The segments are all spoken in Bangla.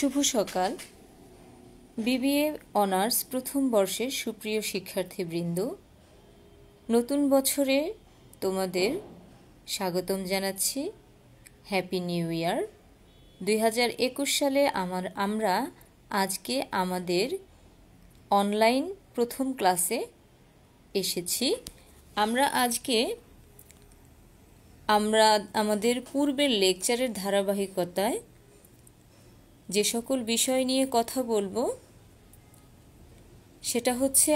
শুভ সকাল বিবিএ অনার্স প্রথম বর্ষের সুপ্রিয় শিক্ষার্থীবৃন্দ নতুন বছরে তোমাদের স্বাগতম জানাচ্ছি হ্যাপি নিউ ইয়ার দুই সালে আমার আমরা আজকে আমাদের অনলাইন প্রথম ক্লাসে এসেছি আমরা আজকে আমরা আমাদের পূর্বের লেকচারের ধারাবাহিকতায় যে সকল বিষয় নিয়ে কথা বলবো সেটা হচ্ছে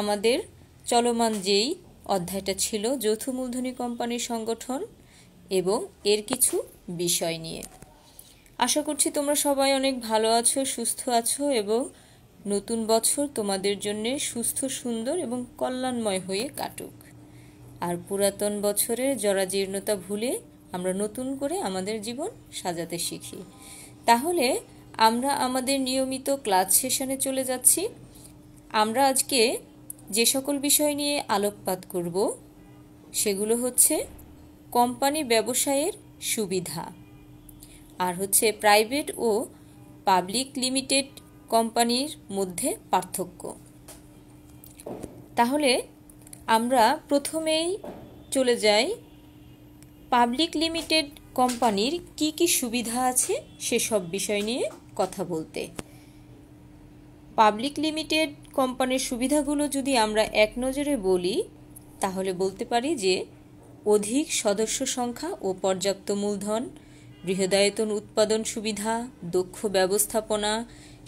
আমাদের চলমান যেই অধ্যায়টা ছিল যৌথ মূলধনী কোম্পানির সংগঠন এবং এর কিছু বিষয় নিয়ে আশা করছি তোমরা সবাই অনেক ভালো আছো সুস্থ আছো এবং নতুন বছর তোমাদের জন্যে সুস্থ সুন্দর এবং কল্যাণময় হয়ে কাটুক আর পুরাতন বছরের জরাজীর্ণতা ভুলে আমরা নতুন করে আমাদের জীবন সাজাতে শিখি তাহলে আমরা আমাদের নিয়মিত ক্লাস সেশনে চলে যাচ্ছি আমরা আজকে যে সকল বিষয় নিয়ে আলোকপাত করব সেগুলো হচ্ছে কোম্পানি ব্যবসায়ের সুবিধা আর হচ্ছে প্রাইভেট ও পাবলিক লিমিটেড কোম্পানির মধ্যে পার্থক্য তাহলে আমরা প্রথমেই চলে যাই পাবলিক লিমিটেড কোম্পানির কি কি সুবিধা আছে সেসব বিষয় নিয়ে কথা বলতে পাবলিক লিমিটেড কোম্পানির সুবিধাগুলো যদি আমরা এক নজরে বলি তাহলে বলতে পারি যে অধিক সদস্য সংখ্যা ও পর্যাপ্ত মূলধন বৃহদায়তন উৎপাদন সুবিধা দক্ষ ব্যবস্থাপনা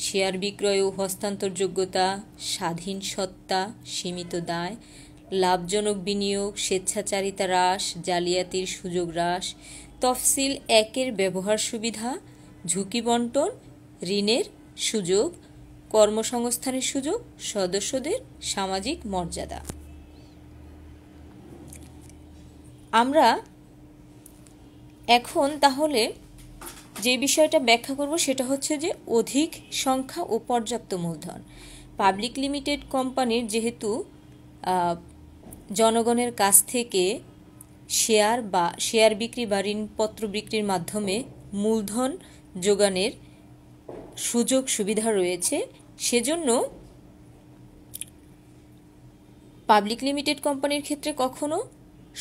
শেয়ার বিক্রয় ও হস্তান্তরযোগ্যতা স্বাধীন সত্তা সীমিত দায় লাভজনক বিনিয়োগ স্বেচ্ছাচারিতা হ্রাস জালিয়াতির সুযোগ হ্রাস তফসিল একের ব্যবহার সুবিধা ঝুঁকি বন্টন ঋণের সুযোগ কর্মসংস্থানের সুযোগ সদস্যদের সামাজিক মর্যাদা আমরা এখন তাহলে যে বিষয়টা ব্যাখ্যা করব সেটা হচ্ছে যে অধিক সংখ্যা ও পর্যাপ্ত মূলধন পাবলিক লিমিটেড কোম্পানির যেহেতু জনগণের কাছ থেকে শেয়ার বা শেয়ার বিক্রি বা ঋণপত্র বিক্রির মাধ্যমে মূলধন যোগানের সুযোগ সুবিধা রয়েছে সেজন্য পাবলিক লিমিটেড কোম্পানির ক্ষেত্রে কখনো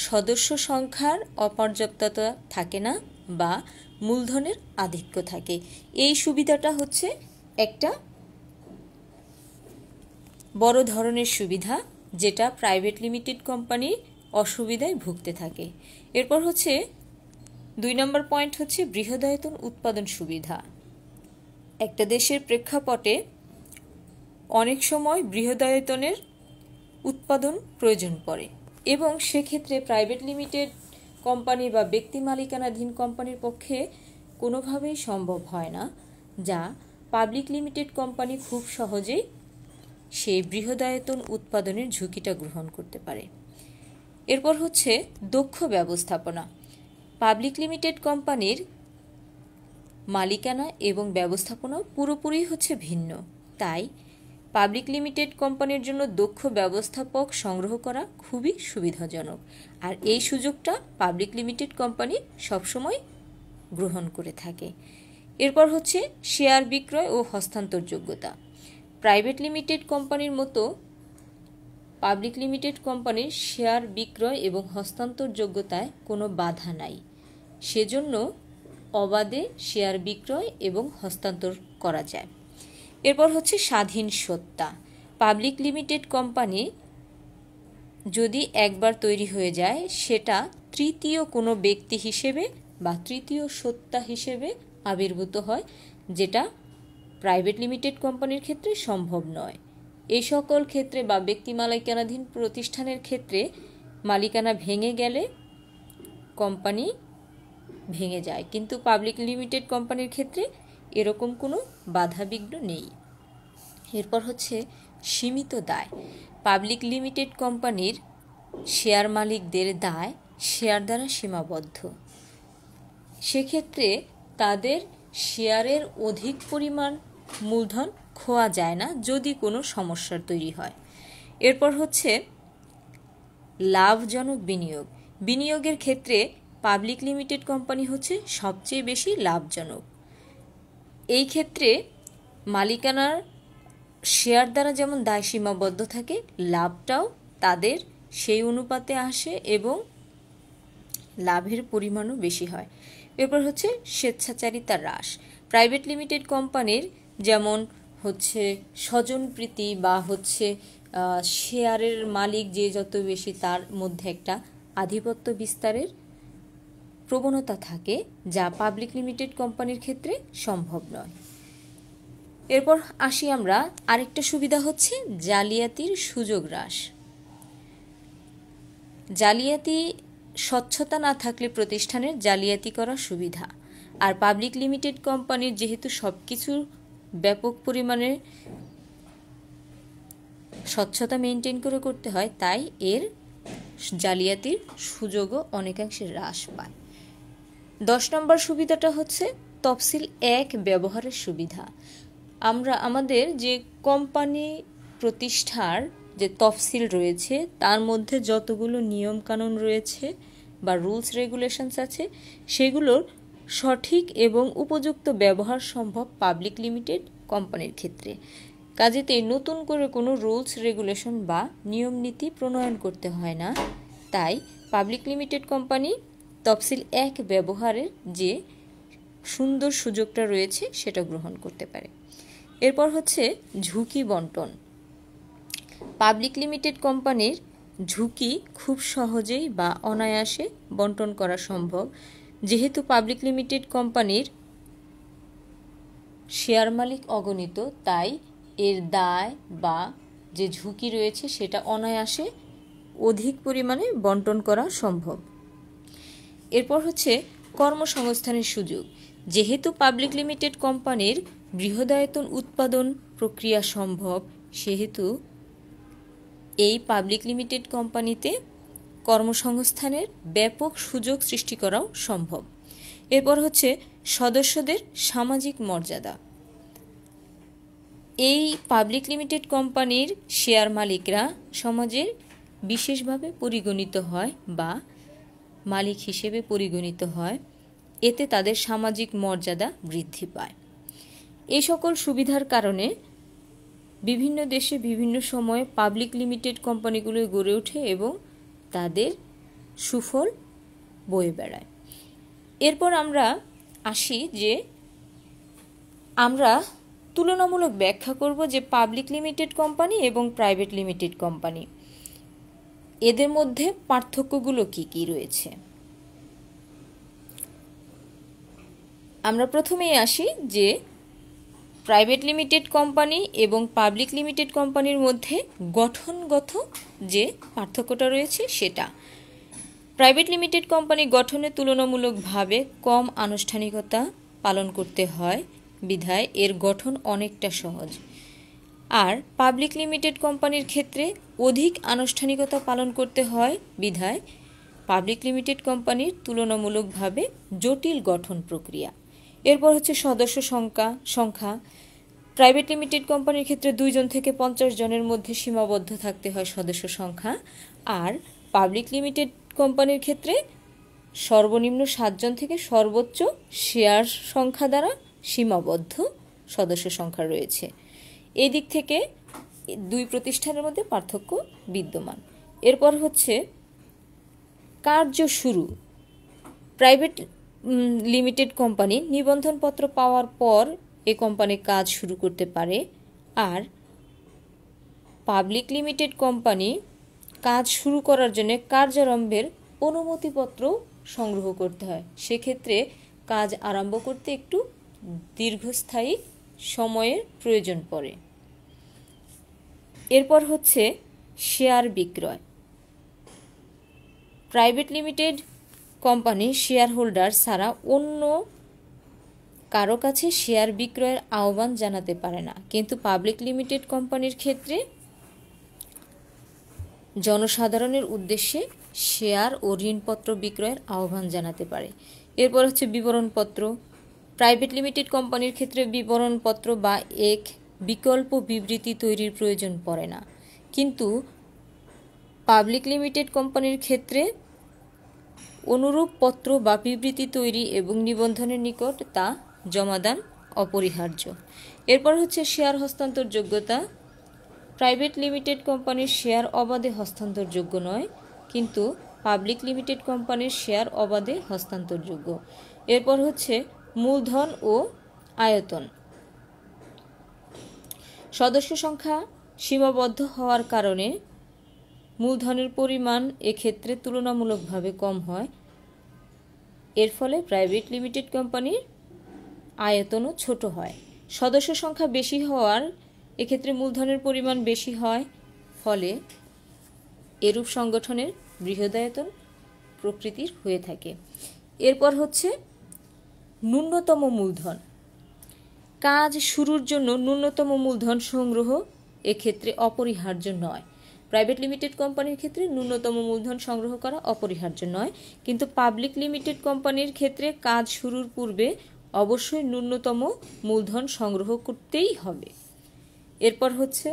সদস্য সংখ্যার অপর্যাপ্ততা থাকে না বা মূলধনের আধিক্য থাকে এই সুবিধাটা হচ্ছে একটা বড় ধরনের সুবিধা যেটা প্রাইভেট লিমিটেড কোম্পানি অসুবিধায় ভুগতে থাকে এরপর হচ্ছে দুই নম্বর পয়েন্ট হচ্ছে বৃহদায়তন উৎপাদন সুবিধা একটা দেশের প্রেক্ষাপটে অনেক সময় বৃহদায়তনের উৎপাদন প্রয়োজন পড়ে এবং সেক্ষেত্রে প্রাইভেট লিমিটেড কোম্পানি বা ব্যক্তি মালিকানাধীন কোম্পানির পক্ষে কোনোভাবেই সম্ভব হয় না যা পাবলিক লিমিটেড কোম্পানি খুব সহজেই সেই বৃহদায়তন উৎপাদনের ঝুঁকিটা গ্রহণ করতে পারে এরপর হচ্ছে দক্ষ ব্যবস্থাপনা পাবলিক লিমিটেড কোম্পানির মালিকানা এবং ব্যবস্থাপনা পুরোপুরি হচ্ছে ভিন্ন তাই পাবলিক লিমিটেড কোম্পানির জন্য দক্ষ ব্যবস্থাপক সংগ্রহ করা খুবই সুবিধাজনক আর এই সুযোগটা পাবলিক লিমিটেড কোম্পানি সবসময় গ্রহণ করে থাকে এরপর হচ্ছে শেয়ার বিক্রয় ও হস্তান্তর যোগ্যতা প্রাইভেট লিমিটেড কোম্পানির মতো পাবলিক লিমিটেড কোম্পানির শেয়ার বিক্রয় এবং হস্তান্তর যোগ্যতায় কোনো বাধা নাই সেজন্য অবাধে শেয়ার বিক্রয় এবং হস্তান্তর করা যায় এরপর হচ্ছে স্বাধীন সত্তা পাবলিক লিমিটেড কোম্পানি যদি একবার তৈরি হয়ে যায় সেটা তৃতীয় কোনো ব্যক্তি হিসেবে বা তৃতীয় সত্তা হিসেবে আবির্ভূত হয় যেটা প্রাইভেট লিমিটেড কোম্পানির ক্ষেত্রে সম্ভব নয় এই সকল ক্ষেত্রে বা ব্যক্তি মালিকানাধীন প্রতিষ্ঠানের ক্ষেত্রে মালিকানা ভেঙে গেলে কোম্পানি ভেঙে যায় কিন্তু পাবলিক লিমিটেড কোম্পানির ক্ষেত্রে এরকম কোনো বাধাবিঘ্ন নেই এরপর হচ্ছে সীমিত দায় পাবলিক লিমিটেড কোম্পানির শেয়ার মালিকদের দায় শেয়ার দ্বারা সীমাবদ্ধ সেক্ষেত্রে তাদের শেয়ারের অধিক পরিমাণ মূলধন খোয়া যায় না যদি কোনো সমস্যার তৈরি হয় এরপর হচ্ছে লাভজনক বিনিয়োগ বিনিয়োগের ক্ষেত্রে পাবলিক লিমিটেড কোম্পানি হচ্ছে সবচেয়ে বেশি লাভজনক এই ক্ষেত্রে মালিকানার শেয়ার দ্বারা যেমন দায় সীমাবদ্ধ থাকে লাভটাও তাদের সেই অনুপাতে আসে এবং লাভের পরিমাণও বেশি হয় এরপর হচ্ছে স্বেচ্ছাচারিতা হ্রাস প্রাইভেট লিমিটেড কোম্পানির যেমন হচ্ছে স্বজনপ্রীতি বা হচ্ছে শেয়ারের মালিক যে যত বেশি তার মধ্যে একটা আধিপত্য বিস্তারের প্রবণতা থাকে যা পাবলিক লিমিটেড কোম্পানির ক্ষেত্রে সম্ভব নয় এরপর আসি আমরা আরেকটা সুবিধা হচ্ছে জালিয়াতির সুযোগ হ্রাস জালিয়াতি স্বচ্ছতা না থাকলে প্রতিষ্ঠানের জালিয়াতি করা সুবিধা আর পাবলিক লিমিটেড কোম্পানির যেহেতু সব ব্যাপক পরিমাণে স্বচ্ছতা মেনটেন করে করতে হয় তাই এর জালিয়াতির সুযোগও অনেকাংশে হ্রাস পায় দশ নম্বর সুবিধাটা হচ্ছে তফসিল এক ব্যবহারের সুবিধা আমরা আমাদের যে কোম্পানি প্রতিষ্ঠার যে তফসিল রয়েছে তার মধ্যে যতগুলো নিয়মকানুন রয়েছে বা রুলস রেগুলেশনস আছে সেগুলোর সঠিক এবং উপযুক্ত ব্যবহার সম্ভব পাবলিক লিমিটেড কোম্পানির ক্ষেত্রে কাজেতে নতুন করে কোনো রুলস রেগুলেশন বা নিয়ম নীতি প্রণয়ন করতে হয় না তাই পাবলিক লিমিটেড কোম্পানি তফসিল এক ব্যবহারের যে সুন্দর সুযোগটা রয়েছে সেটা গ্রহণ করতে পারে এরপর হচ্ছে ঝুঁকি বন্টন পাবলিক লিমিটেড কোম্পানির ঝুঁকি খুব সহজেই বা অনায়াসে বন্টন করা সম্ভব যেহেতু পাবলিক লিমিটেড কোম্পানির শেয়ার মালিক অগণিত তাই এর দায় বা যে ঝুঁকি রয়েছে সেটা অনায়াসে অধিক পরিমাণে বন্টন করা সম্ভব এরপর হচ্ছে কর্মসংস্থানের সুযোগ যেহেতু পাবলিক লিমিটেড কোম্পানির বৃহদায়তন উৎপাদন প্রক্রিয়া সম্ভব সেহেতু এই পাবলিক লিমিটেড কোম্পানিতে কর্মসংস্থানের ব্যাপক সুযোগ সৃষ্টি করাও সম্ভব এরপর হচ্ছে সদস্যদের সামাজিক মর্যাদা এই পাবলিক লিমিটেড কোম্পানির শেয়ার মালিকরা সমাজের বিশেষভাবে পরিগণিত হয় বা মালিক হিসেবে পরিগণিত হয় এতে তাদের সামাজিক মর্যাদা বৃদ্ধি পায় এ সকল সুবিধার কারণে বিভিন্ন দেশে বিভিন্ন সময়ে পাবলিক লিমিটেড কোম্পানিগুলো গড়ে ওঠে এবং তাদের সুফল বয়ে বেড়ায় এরপর আমরা আসি যে আমরা তুলনামূলক ব্যাখ্যা করব যে পাবলিক লিমিটেড কোম্পানি এবং প্রাইভেট লিমিটেড কোম্পানি এদের মধ্যে পার্থক্যগুলো কি কি রয়েছে আমরা প্রথমেই আসি যে প্রাইভেট লিমিটেড কোম্পানি এবং পাবলিক লিমিটেড কোম্পানির মধ্যে গঠনগত যে পার্থক্যটা রয়েছে সেটা প্রাইভেট লিমিটেড কোম্পানি গঠনে তুলনামূলকভাবে কম আনুষ্ঠানিকতা পালন করতে হয় বিধায় এর গঠন অনেকটা সহজ আর পাবলিক লিমিটেড কোম্পানির ক্ষেত্রে অধিক আনুষ্ঠানিকতা পালন করতে হয় বিধায় পাবলিক লিমিটেড কোম্পানির তুলনামূলকভাবে জটিল গঠন প্রক্রিয়া এরপর হচ্ছে সদস্য সংখ্যা সংখ্যা প্রাইভেট লিমিটেড কোম্পানির ক্ষেত্রে দুইজন থেকে পঞ্চাশ জনের মধ্যে সীমাবদ্ধ থাকতে হয় সদস্য সংখ্যা আর পাবলিক লিমিটেড কোম্পানির ক্ষেত্রে সর্বনিম্ন সাতজন থেকে সর্বোচ্চ শেয়ার সংখ্যা দ্বারা সীমাবদ্ধ সদস্য সংখ্যা রয়েছে এই দিক থেকে দুই প্রতিষ্ঠানের মধ্যে পার্থক্য বিদ্যমান এরপর হচ্ছে কার্য শুরু প্রাইভেট লিমিটেড কোম্পানি নিবন্ধনপত্র পাওয়ার পর এ কোম্পানি কাজ শুরু করতে পারে আর পাবলিক লিমিটেড কোম্পানি কাজ শুরু করার জন্য কার্যারম্ভের অনুমতিপত্র সংগ্রহ করতে হয় সেক্ষেত্রে কাজ আরম্ভ করতে একটু দীর্ঘস্থায়ী সময়ের প্রয়োজন পড়ে এরপর হচ্ছে শেয়ার বিক্রয় private limited company shareholder ছাড়া অন্য কারো কাছে শেয়ার বিক্রয়ের আহ্বান জানাতে পারে না কিন্তু পাবলিক লিমিটেড কোম্পানির ক্ষেত্রে জনসাধারণের উদ্দেশ্যে শেয়ার ও ঋণপত্র বিক্রয়ের আহ্বান জানাতে পারে এরপর হচ্ছে বিবরণপত্র প্রাইভেট লিমিটেড কোম্পানির ক্ষেত্রে বিবরণপত্র বা এক বিকল্প বিবৃতি তৈরির প্রয়োজন পড়ে না কিন্তু পাবলিক লিমিটেড কোম্পানির ক্ষেত্রে অনুরূপ পত্র বা বিবৃতি তৈরি এবং নিবন্ধনের নিকট তা জমাদান অপরিহার্য এরপর হচ্ছে শেয়ার হস্তান্তর যোগ্যতা প্রাইভেট লিমিটেড কোম্পানির শেয়ার অবাধে হস্তান্তরযোগ্য নয় কিন্তু পাবলিক লিমিটেড কোম্পানির শেয়ার অবাধে হস্তান্তরযোগ্য এরপর হচ্ছে মূলধন ও আয়তন সদস্য সংখ্যা সীমাবদ্ধ হওয়ার কারণে মূলধনের পরিমাণ এক্ষেত্রে তুলনামূলকভাবে কম হয় এর ফলে প্রাইভেট লিমিটেড কোম্পানির আয়তনও ছোট হয় সদস্য সংখ্যা বেশি হওয়ার এক্ষেত্রে মূলধনের পরিমাণ বেশি হয় ফলে এরূপ সংগঠনের বৃহদায়তন প্রকৃতির হয়ে থাকে এরপর হচ্ছে ন্যূনতম মূলধন কাজ শুরুর জন্য ন্যূনতম মূলধন সংগ্রহ এক্ষেত্রে অপরিহার্য নয় প্রাইভেট লিমিটেড কোম্পানির ক্ষেত্রে ন্যূনতম মূলধন সংগ্রহ করা অপরিহার্য নয় কিন্তু পাবলিক লিমিটেড কোম্পানির ক্ষেত্রে কাজ শুরুর পূর্বে অবশ্যই ন্যূনতম মূলধন সংগ্রহ করতেই হবে এরপর হচ্ছে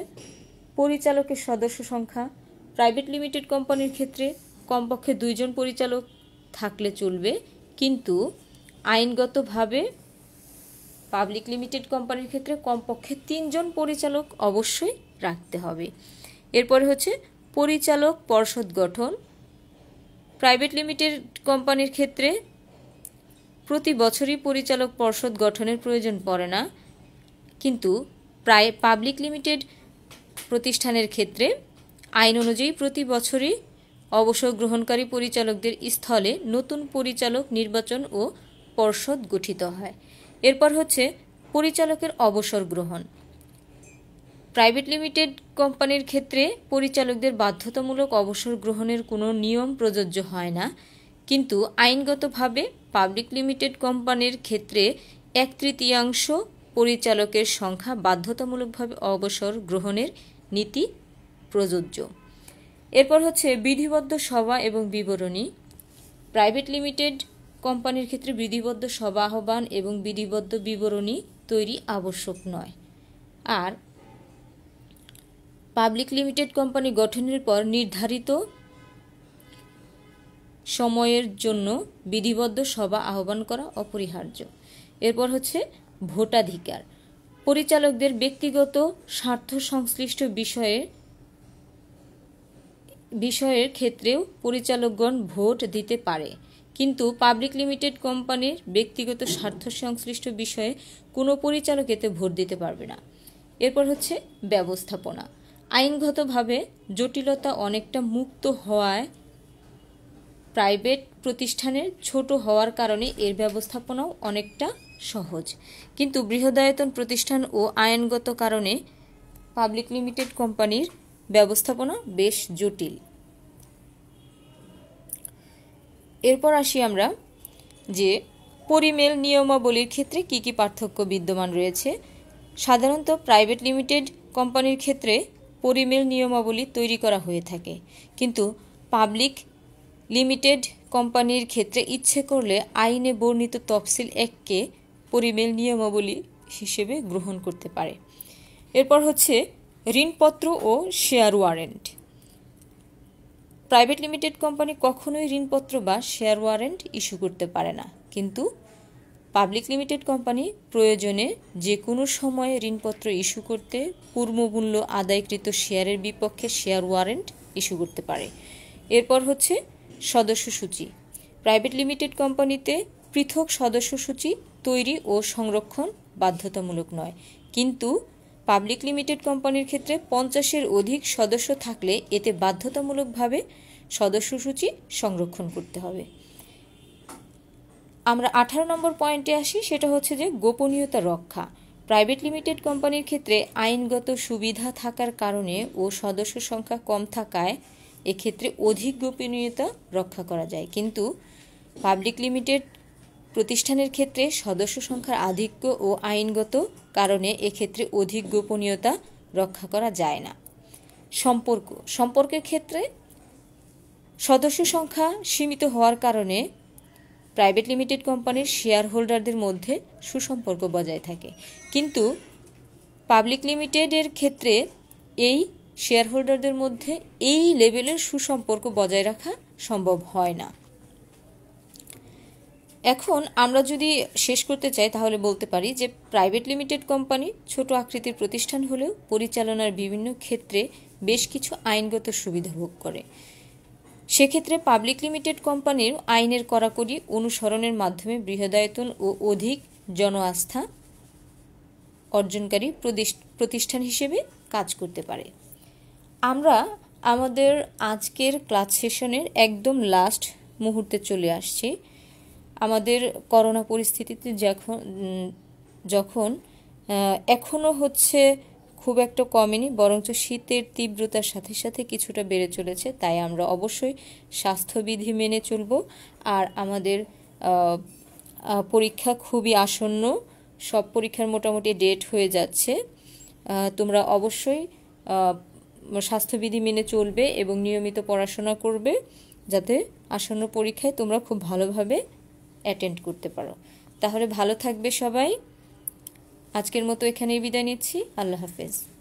পরিচালকের সদস্য সংখ্যা প্রাইভেট লিমিটেড কোম্পানির ক্ষেত্রে কমপক্ষে দুইজন পরিচালক থাকলে চলবে কিন্তু আইনগতভাবে পাবলিক লিমিটেড কোম্পানির ক্ষেত্রে কমপক্ষে তিনজন পরিচালক অবশ্যই রাখতে হবে এরপরে হচ্ছে পরিচালক পর্ষদ গঠন প্রাইভেট লিমিটেড কোম্পানির ক্ষেত্রে প্রতি বছরই পরিচালক পর্ষদ গঠনের প্রয়োজন পড়ে না কিন্তু প্রায় পাবলিক লিমিটেড প্রতিষ্ঠানের ক্ষেত্রে আইন অনুযায়ী প্রতি বছরই অবসর গ্রহণকারী পরিচালকদের স্থলে নতুন পরিচালক নির্বাচন ও পর্ষদ গঠিত হয় এরপর হচ্ছে পরিচালকের অবসর গ্রহণ প্রাইভেট লিমিটেড কোম্পানির ক্ষেত্রে পরিচালকদের বাধ্যতামূলক অবসর গ্রহণের কোনো নিয়ম প্রযোজ্য হয় না কিন্তু আইনগতভাবে পাবলিক লিমিটেড কোম্পানির ক্ষেত্রে এক তৃতীয়াংশ পরিচালকের সংখ্যা বাধ্যতামূলকভাবে অবসর গ্রহণের নীতি প্রযোজ্য এরপর হচ্ছে বিধিবদ্ধ সভা এবং বিবরণী প্রাইভেট লিমিটেড কোম্পানির ক্ষেত্রে বিধিবদ্ধ সব আহ্বান এবং বিধিবদ্ধ বিবরণী তৈরি আবশ্যক নয় আর পাবলিক লিমিটেড কোম্পানি গঠনের পর নির্ধারিত সময়ের জন্য বিধিবদ্ধ সভা আহ্বান করা অপরিহার্য এরপর হচ্ছে ভোটাধিকার পরিচালকদের ব্যক্তিগত স্বার্থ সংশ্লিষ্ট বিষয়ে বিষয়ের ক্ষেত্রেও পরিচালকগণ ভোট দিতে পারে কিন্তু পাবলিক লিমিটেড কোম্পানির ব্যক্তিগত স্বার্থ সংশ্লিষ্ট বিষয়ে কোনো পরিচালক এতে ভোট দিতে পারবে না এরপর হচ্ছে ব্যবস্থাপনা আইনগতভাবে জটিলতা অনেকটা মুক্ত হওয়ায় প্রাইভেট প্রতিষ্ঠানের ছোট হওয়ার কারণে এর ব্যবস্থাপনাও অনেকটা সহজ কিন্তু বৃহদায়তন প্রতিষ্ঠান ও আইনগত কারণে পাবলিক লিমিটেড কোম্পানির ব্যবস্থাপনা বেশ জটিল এরপর আসি আমরা যে পরিমেল নিয়মাবলীর ক্ষেত্রে কি কি পার্থক্য বিদ্যমান রয়েছে সাধারণত প্রাইভেট লিমিটেড কোম্পানির ক্ষেত্রে পরিমেল নিয়মাবলী তৈরি করা হয়ে থাকে কিন্তু পাবলিক লিমিটেড কোম্পানির ক্ষেত্রে ইচ্ছে করলে আইনে বর্ণিত তফসিল এককে পরিমেল নিয়মাবলী হিসেবে গ্রহণ করতে পারে এরপর হচ্ছে ঋণপত্র ও share warrant private limited company কখনোই ঋণপত্র বা শেয়ার ওয়ারেন্ট ইস্যু করতে পারে না কিন্তু পাবলিক লিমিটেড কোম্পানি প্রয়োজনে যে কোনো সময়ে ঋণপত্র ইস্যু করতে পূর্বমূল্য আদায়কৃত শেয়ারের বিপক্ষে শেয়ার ওয়ারেন্ট ইস্যু করতে পারে এরপর হচ্ছে সদস্য সূচি প্রাইভেট লিমিটেড কোম্পানিতে পৃথক সদস্য সূচি তৈরি ও সংরক্ষণ বাধ্যতামূলক নয় কিন্তু পাবলিক লিমিটেড কোম্পানির ক্ষেত্রে পঞ্চাশের অধিক সদস্য থাকলে এতে বাধ্যতামূলকভাবে সদস্যসূচি সংরক্ষণ করতে হবে আমরা আঠারো নম্বর পয়েন্টে আসি সেটা হচ্ছে যে গোপনীয়তা রক্ষা প্রাইভেট লিমিটেড কোম্পানির ক্ষেত্রে আইনগত সুবিধা থাকার কারণে ও সদস্য সংখ্যা কম থাকায় এক্ষেত্রে অধিক গোপনীয়তা রক্ষা করা যায় কিন্তু পাবলিক লিমিটেড প্রতিষ্ঠানের ক্ষেত্রে সদস্য সংখ্যার আধিক্য ও আইনগত কারণে এক্ষেত্রে অধিক গোপনীয়তা রক্ষা করা যায় না সম্পর্ক সম্পর্কের ক্ষেত্রে সদস্য সংখ্যা সীমিত হওয়ার কারণে প্রাইভেট লিমিটেড কোম্পানির শেয়ার হোল্ডারদের মধ্যে সুসম্পর্ক বজায় থাকে কিন্তু পাবলিক লিমিটেডের ক্ষেত্রে এই শেয়ার হোল্ডারদের মধ্যে এই লেভেলের সুসম্পর্ক বজায় রাখা সম্ভব হয় না এখন আমরা যদি শেষ করতে চাই তাহলে বলতে পারি যে প্রাইভেট লিমিটেড কোম্পানি ছোট আকৃতির প্রতিষ্ঠান হলেও পরিচালনার বিভিন্ন ক্ষেত্রে বেশ কিছু আইনগত সুবিধা ভোগ করে সেক্ষেত্রে পাবলিক লিমিটেড কোম্পানির আইনের কড়াকড়ি অনুসরণের মাধ্যমে বৃহদায়তন ও অধিক জন আস্থা অর্জনকারী প্রতিষ্ঠান হিসেবে কাজ করতে পারে আমরা আমাদের আজকের ক্লাস সেশনের একদম লাস্ট মুহূর্তে চলে আসছি আমাদের করোনা পরিস্থিতিতে যখন যখন এখনও হচ্ছে খুব একটা কমেনি বরঞ্চ শীতের তীব্রতার সাথে সাথে কিছুটা বেড়ে চলেছে তাই আমরা অবশ্যই স্বাস্থ্যবিধি মেনে চলব আর আমাদের পরীক্ষা খুবই আসন্ন সব পরীক্ষার মোটামুটি ডেট হয়ে যাচ্ছে তোমরা অবশ্যই স্বাস্থ্যবিধি মেনে চলবে এবং নিয়মিত পড়াশোনা করবে যাতে আসন্ন পরীক্ষায় তোমরা খুব ভালোভাবে অ্যাটেন্ড করতে পারো তাহলে ভালো থাকবে সবাই আজকের মতো এখানেই বিদায় নিচ্ছি আল্লাহ হাফেজ